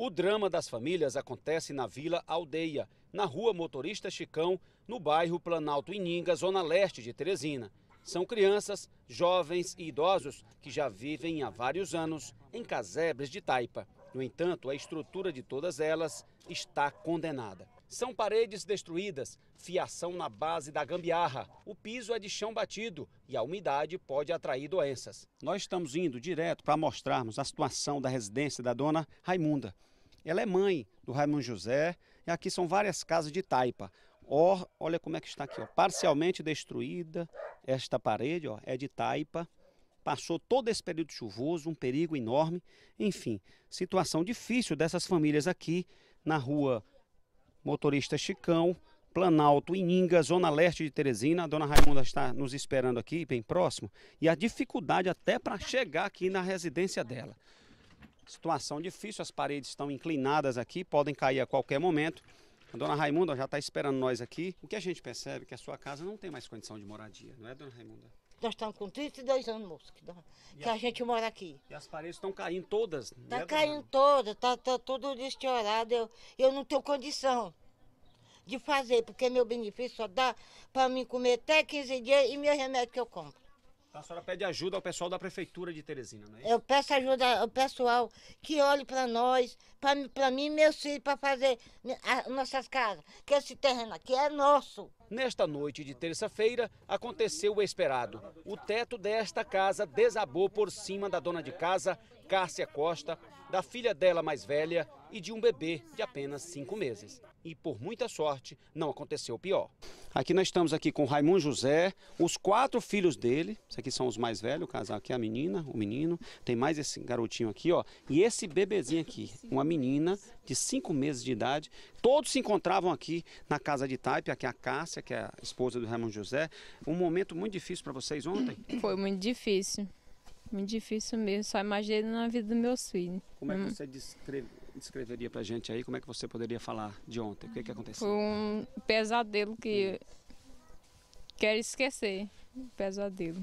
O drama das famílias acontece na Vila Aldeia, na rua Motorista Chicão, no bairro Planalto Ininga, zona leste de Teresina. São crianças, jovens e idosos que já vivem há vários anos em casebres de taipa. No entanto, a estrutura de todas elas está condenada. São paredes destruídas, fiação na base da gambiarra, o piso é de chão batido e a umidade pode atrair doenças. Nós estamos indo direto para mostrarmos a situação da residência da dona Raimunda. Ela é mãe do Raimundo José e aqui são várias casas de taipa. Or, olha como é que está aqui, ó, parcialmente destruída esta parede, ó, é de taipa. Passou todo esse período chuvoso, um perigo enorme. Enfim, situação difícil dessas famílias aqui na rua motorista Chicão, Planalto, Ininga, Zona Leste de Teresina. A dona Raimunda está nos esperando aqui, bem próximo. E a dificuldade até para chegar aqui na residência dela. Situação difícil, as paredes estão inclinadas aqui, podem cair a qualquer momento. A dona Raimunda já está esperando nós aqui. O que a gente percebe é que a sua casa não tem mais condição de moradia, não é, dona Raimunda? Nós estamos com 32 anos, moço, que, que a, a, gente mora aqui. E as paredes estão caindo todas, né? Tá caindo todas, está tá tudo destinhorado. Eu, eu não tenho condição de fazer, porque meu benefício só dá para mim comer até 15 dias e meu remédio que eu compro. a senhora pede ajuda ao pessoal da prefeitura de Teresina, não é? Isso? Eu peço ajuda ao pessoal que olhe para nós, para mim e meus filhos para fazer né, nossas casas, que esse terreno aqui é nosso. Nesta noite de terça-feira, aconteceu o esperado. O teto desta casa desabou por cima da dona de casa, Cássia Costa, da filha dela mais velha e de um bebê de apenas cinco meses. E por muita sorte, não aconteceu o pior. Aqui nós estamos aqui com Raimundo José, os quatro filhos dele. Esses aqui são os mais velhos, o casal aqui é a menina, o menino. Tem mais esse garotinho aqui, ó. E esse bebezinho aqui, uma menina de cinco meses de idade. Todos se encontravam aqui na casa de Taipe, aqui é a Cássia, que é a esposa do Ramon José. Um momento muito difícil para vocês ontem? Foi muito difícil. Muito difícil mesmo, só imaginei na vida dos meus filhos. Como é que hum. você descreve, descreveria a gente aí? Como é que você poderia falar de ontem? O que, que aconteceu? Foi um pesadelo que hum. quero esquecer. Um pesadelo.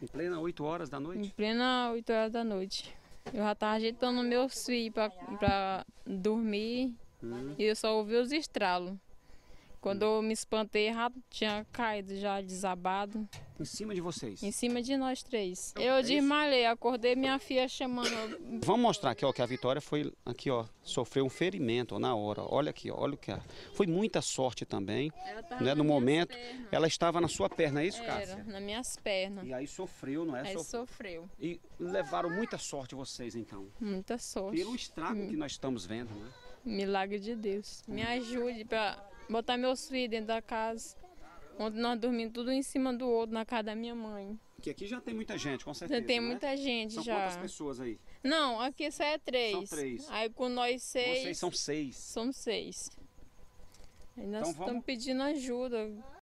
Em plena 8 horas da noite? Em plena 8 horas da noite. Eu já tava ajeitando meus filhos para dormir hum. e eu só ouvi os estralos. Quando eu me espantei, errado, tinha caído já, desabado. Em cima de vocês? Em cima de nós três. Eu é desmalhei, acordei minha filha chamando. Vamos mostrar aqui, ó, que a Vitória foi aqui, ó, sofreu um ferimento ó, na hora. Olha aqui, ó, olha o que é. Foi muita sorte também. Ela tava né, no momento, pernas. ela estava na sua perna, é isso, Era, Cássia? Nas minhas pernas. E aí sofreu, não é? Aí sofreu. E levaram muita sorte vocês, então. Muita sorte. Pelo estrago hum. que nós estamos vendo, né? Milagre de Deus. Me ajude para botar meus filhos dentro da casa. Onde nós dormimos tudo em cima do outro, na casa da minha mãe. Que aqui já tem muita gente, com certeza. Já tem né? muita gente são já. São quantas pessoas aí? Não, aqui só é três. São três. Aí com nós seis. Vocês são seis. São seis. Aí nós então, estamos vamos... pedindo ajuda